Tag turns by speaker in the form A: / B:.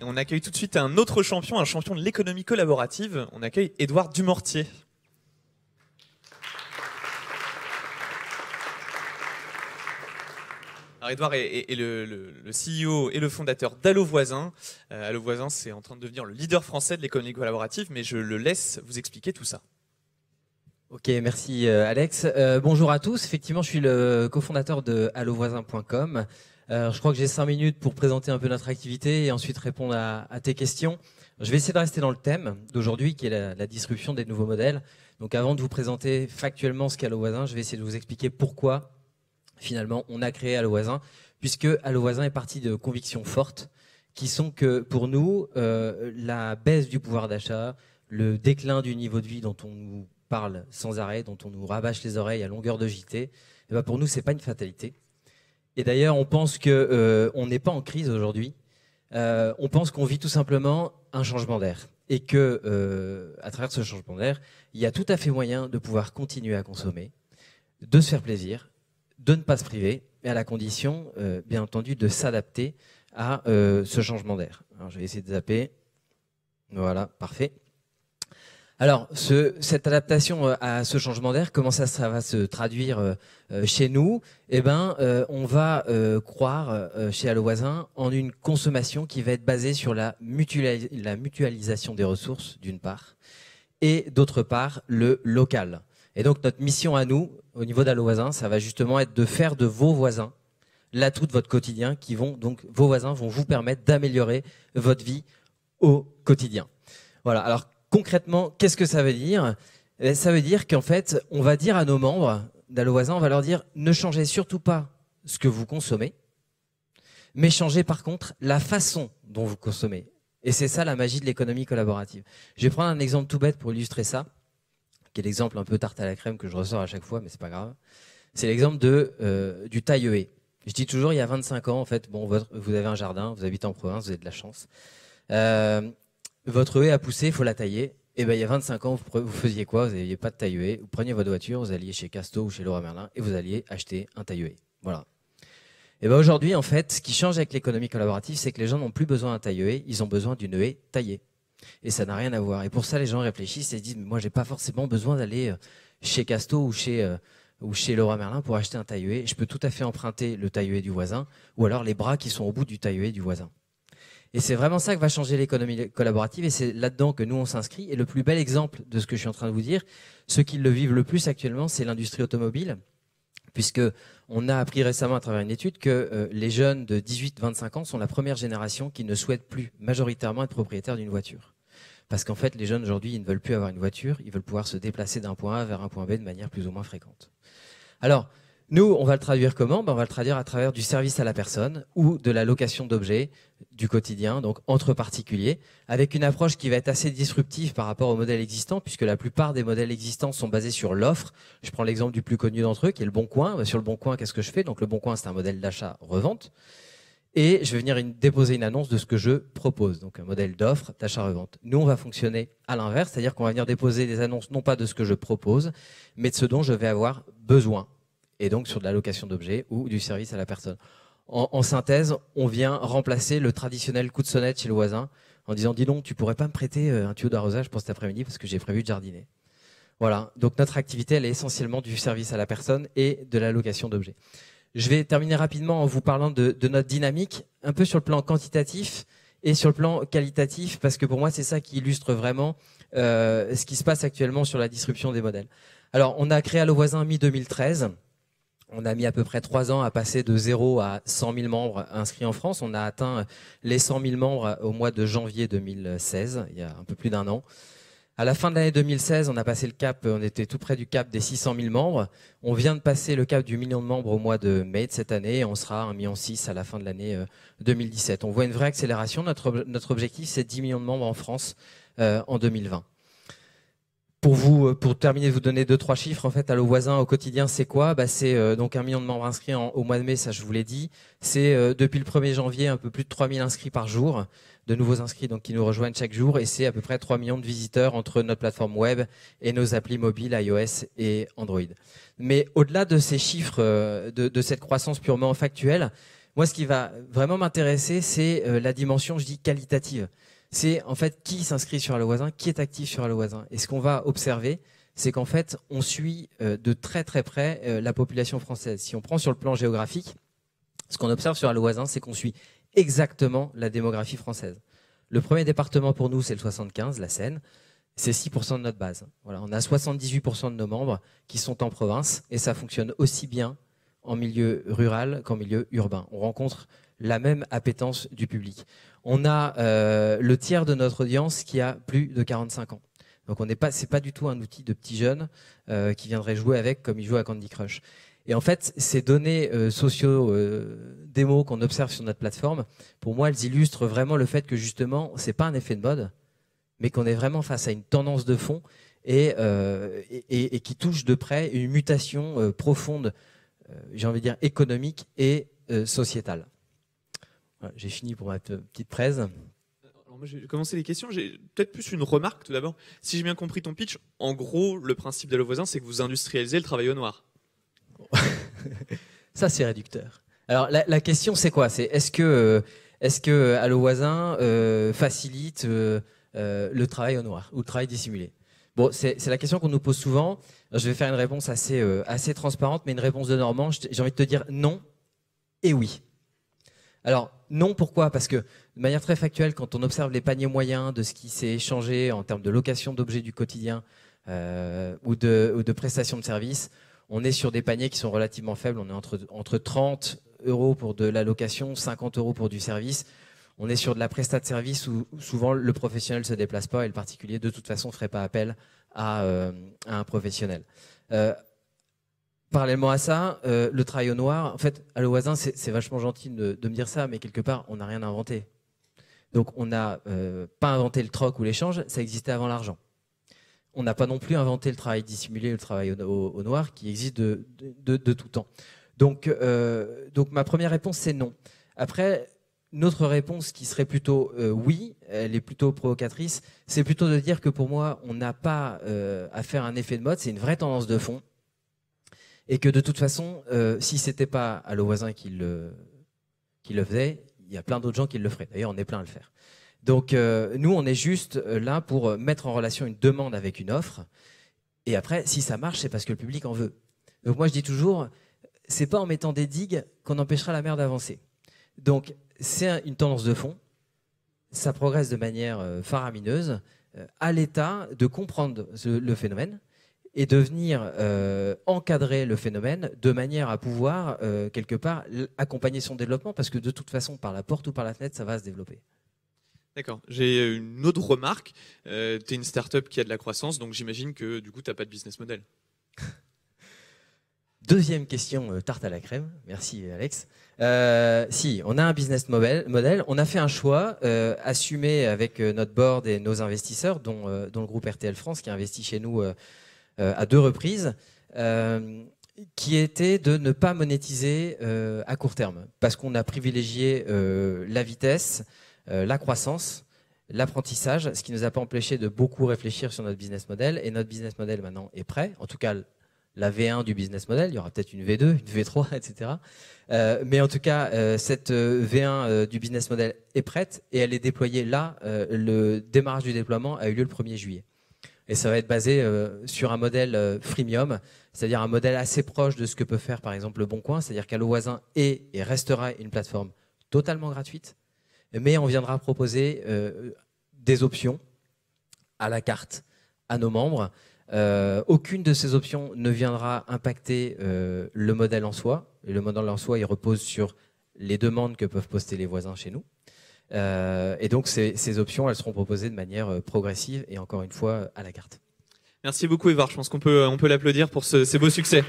A: on accueille tout de suite un autre champion, un champion de l'économie collaborative. On accueille Edouard Dumortier. Alors Edouard est, le, CEO et le fondateur d'Allo Voisin. Euh, Allo Voisin, c'est en train de devenir le leader français de l'économie collaborative, mais je le laisse vous expliquer tout ça. Ok, merci euh, Alex. Euh, bonjour à tous. Effectivement, je suis le cofondateur de allovoisin.com. Euh, je crois que j'ai cinq minutes pour présenter un peu notre activité et ensuite répondre à, tes questions. Je vais essayer de rester dans le thème d'aujourd'hui qui est la, disruption des nouveaux modèles. Donc avant de vous présenter factuellement ce qu'est Allo Voisin, je vais essayer de vous expliquer pourquoi finalement on a créé Allo Voisin, puisque Allo Voisin est parti de convictions fortes qui sont que pour nous, euh, la baisse du pouvoir d'achat, le déclin du niveau de vie dont on nous parle sans arrêt, dont on nous rabâche les oreilles à longueur de JT, eh ben, pour nous, n'est pas une fatalité. Et d'ailleurs, on pense qu'on euh, n'est pas en crise aujourd'hui. Euh, on pense qu'on vit tout simplement un changement d'air et que, euh, à travers ce changement d'air, il y a tout à fait moyen de pouvoir continuer à consommer, de se faire plaisir, de ne pas se priver, mais à la condition, bien entendu, de s'adapter à ce changement d'air. je vais essayer de zapper. Voilà, parfait. Alors, ce, cette adaptation euh, à ce changement d'air, comment ça, ça va se traduire euh, euh, chez nous Eh ben, on va croire chez Voisin, en une consommation qui va être basée sur la, mutualisation des ressources, d'une part, et d'autre part, le local. Et donc, notre mission à nous, au niveau Voisin, ça va justement être de faire de vos voisins l'atout de votre quotidien, qui vont donc vos voisins vont vous permettre d'améliorer votre vie au quotidien. Voilà. Alors concrètement, qu'est-ce que ça veut dire eh, Ça veut dire qu'en fait, on va dire à nos membres voisins, on va leur dire ne changez surtout pas ce que vous consommez, mais changez par contre la façon dont vous consommez. Et c'est ça la magie de l'économie collaborative. Je vais prendre un exemple tout bête pour illustrer ça, qui est l'exemple un peu tarte à la crème que je ressors à chaque fois, mais c'est pas grave. C'est l'exemple de euh, du tailleué. Je dis toujours, il y a 25 ans, en fait, bon, vous avez un jardin, vous habitez en province, vous avez de la chance. Euh, votre haie a poussé, il faut la tailler. Et eh ben, il y a 25 ans, vous, faisiez quoi Vous n'aviez pas de taille Vous preniez votre voiture, vous alliez chez Casto ou chez Laura Merlin et vous alliez acheter un taille Voilà. Et eh ben aujourd'hui, en fait, ce qui change avec l'économie collaborative, c'est que les gens n'ont plus besoin d'un taille ils ont besoin d'une haie taillée. Et ça n'a rien à voir. Et pour ça, les gens réfléchissent et se disent Moi, je n'ai pas forcément besoin d'aller euh, chez Casto ou chez, euh, ou chez Laura Merlin pour acheter un taille Je peux tout à fait emprunter le taille du voisin ou alors les bras qui sont au bout du taille du voisin. Et c'est vraiment ça qui va changer l'économie collaborative et c'est là-dedans que nous on s'inscrit. Et le plus bel exemple de ce que je suis en train de vous dire, ceux qui le vivent le plus actuellement, c'est l'industrie automobile, puisque on a appris récemment à travers une étude que euh, les jeunes de 18-25 ans sont la première génération qui ne souhaite plus majoritairement être propriétaire d'une voiture. Parce qu'en fait, les jeunes aujourd'hui, ils ne veulent plus avoir une voiture, ils veulent pouvoir se déplacer d'un point A vers un point B de manière plus ou moins fréquente. Alors, nous, on va le traduire comment ben, On va le traduire à travers du service à la personne ou de la location d'objets du quotidien, donc entre particuliers, avec une approche qui va être assez disruptive par rapport aux modèles existants, puisque la plupart des modèles existants sont basés sur l'offre. Je prends l'exemple du plus connu d'entre eux, qui est le Bon Coin. Ben, sur le Bon Coin, qu'est-ce que je fais Donc le Bon Coin, c'est un modèle d'achat-revente. Et je vais venir déposer une annonce de ce que je propose, donc un modèle d'offre, d'achat-revente. Nous, on va fonctionner à l'inverse, c'est-à-dire qu'on va venir déposer des annonces non pas de ce que je propose, mais de ce dont je vais avoir besoin et donc sur de l'allocation d'objets ou du service à la personne. En, synthèse, on vient remplacer le traditionnel coup de sonnette chez le voisin en disant dis donc, tu pourrais pas me prêter euh, un tuyau d'arrosage pour cet après-midi parce que j'ai prévu de jardiner. Voilà, donc notre activité, elle est essentiellement du service à la personne et de la d'objets. Je vais terminer rapidement en vous parlant de, notre dynamique, un peu sur le plan quantitatif et sur le plan qualitatif, parce que pour moi, c'est ça qui illustre vraiment euh, ce qui se passe actuellement sur la disruption des modèles. Alors, on a créé à voisin mi-2013. On a mis à peu près trois ans à passer de 0 à 100 000 membres inscrits en France. On a atteint les 100 000 membres au mois de janvier 2016, il y a un peu plus d'un an. À la fin de l'année 2016, on a passé le cap, on était tout près du cap des 600 000 membres. On vient de passer le cap du million de membres au mois de mai de cette année et on sera à 1,6 million à la fin de l'année 2017. Euh, on voit une vraie accélération. Notre, notre objectif, c'est 10 millions de membres en France euh, en 2020 pour vous, euh, pour terminer vous donner deux trois chiffres en fait à le voisin au quotidien, c'est quoi Bah c'est euh, donc un million de membres inscrits au mois de mai, ça je vous l'ai dit. C'est euh, depuis le 1er janvier un peu plus de 3000 inscrits par jour, de nouveaux inscrits donc qui nous rejoignent chaque jour et c'est à peu près 3 millions de visiteurs entre notre plateforme web et nos applis mobiles iOS et Android. Mais au-delà de ces chiffres, de, de, cette croissance purement factuelle, moi ce qui va vraiment m'intéresser, c'est la dimension je dis qualitative c'est en fait qui s'inscrit sur le voisin, qui est actif sur le voisin. Et ce qu'on va observer, c'est qu'en fait, on suit euh, de très très près euh, la population française. Si on prend sur le plan géographique, ce qu'on observe sur le voisin, c'est qu'on suit exactement la démographie française. Le premier département pour nous, c'est le 75, la Seine. C'est 6% de notre base. Voilà, on a 78% de nos membres qui sont en province et ça fonctionne aussi bien en milieu rural qu'en milieu urbain. On rencontre la même appétence du public. On a euh, le tiers de notre audience qui a plus de 45 ans. Donc on n'est pas, c'est pas du tout un outil de petits jeunes euh, qui viendraient jouer avec comme ils jouent à Candy Crush. Et en fait, ces données socio euh, socio-démo démos qu'on observe sur notre plateforme, pour moi, elles illustrent vraiment le fait que justement, ce n'est pas un effet de mode, mais qu'on est vraiment face à une tendance de fond et qui touche de près une mutation profonde, j'ai envie de dire économique et sociétale j'ai fini pour ma petite presse. Alors moi, j'ai commencé les questions. J'ai peut-être plus une remarque tout d'abord. Si j'ai bien compris ton pitch, en gros, le principe d'Allo Voisin, c'est que vous industrialisez le travail au noir. Ça, c'est réducteur. Alors, la, question, c'est quoi C'est est-ce que, euh, est-ce que euh, Allo Voisin euh, facilite le travail au noir ou le travail dissimulé Bon, c'est la question qu'on nous pose souvent. je vais faire une réponse assez, assez transparente, mais une réponse de Normand. J'ai envie de te dire non et oui. Alors, non, pourquoi Parce que de manière très factuelle, quand on observe les paniers moyens de ce qui s'est échangé en termes de location d'objets du quotidien euh, ou, de, de, prestations de services, on est sur des paniers qui sont relativement faibles. On est entre, entre 30 euros pour de la location, 50 euros pour du service. On est sur de la prestat de service où souvent le professionnel ne se déplace pas et le particulier de toute façon ne ferait pas appel à, euh, un professionnel. Euh, Parallèlement à ça, euh, le travail au noir, en fait, à le voisin, c'est vachement gentil de, me dire ça, mais quelque part, on n'a rien inventé. Donc, on n'a euh, pas inventé le troc ou l'échange, ça existait avant l'argent. On n'a pas non plus inventé le travail dissimulé, le travail au, noir, qui existe de, tout temps. Euh, donc, ma première réponse, c'est non. Après, notre réponse qui serait plutôt oui, elle est plutôt provocatrice, c'est plutôt de dire que pour moi, on n'a pas à faire un effet de mode, c'est une vraie tendance de fond et que de toute façon, euh, si c'était pas à le voisin qui le, qui le faisait, il y a plein d'autres gens qui le feraient. D'ailleurs, on est plein à le faire. Donc euh, nous, on est juste euh, là pour euh, mettre en relation une demande avec une offre. Et après, si ça marche, c'est parce que le public en veut. Donc moi, je dis toujours, c'est pas en mettant des digues qu'on empêchera la mer d'avancer. Donc c'est une tendance de fond. Ça progresse de manière faramineuse. À l'État de comprendre le phénomène, et de venir euh, encadrer le phénomène de manière à pouvoir, euh, quelque part, accompagner son développement, parce que de toute façon, par la porte ou par la fenêtre, ça va se développer. D'accord. J'ai euh, une autre remarque. tu es une start-up qui a de la croissance, donc j'imagine que du coup, tu n'as pas de business model. Deuxième question, tarte à la crème. Merci Alex. si, on a un business model, on a fait un choix assumé avec notre board et nos investisseurs, dont, dont le groupe RTL France qui investit chez nous euh, à deux reprises, euh, qui était de ne pas monétiser euh, à court terme, parce qu'on a privilégié la vitesse, la croissance l'apprentissage, ce qui ne nous a pas empêché de beaucoup réfléchir sur notre business model. Et notre business model maintenant est prêt, en tout cas la V1 du business model, il y aura peut-être une V2, une V3, etc. mais en tout cas, cette V1 du business model est prête et elle est déployée là. le démarrage du déploiement a eu lieu le 1er juillet. Et ça va être basé euh, sur un modèle euh, freemium, c'est-à-dire un modèle assez proche de ce que peut faire par exemple Le Bon Coin, c'est-à-dire qu'Allo Voisin est et restera une plateforme totalement gratuite, mais on viendra proposer euh, des options à la carte à nos membres. aucune de ces options ne viendra impacter le modèle en soi. Et le modèle en soi, il repose sur les demandes que peuvent poster les voisins chez nous. Euh, et donc ces, options, elles seront proposées de manière euh, progressive et encore une fois à la carte. Merci beaucoup Evar, je pense qu'on peut, on peut l'applaudir pour ce, ces beaux succès.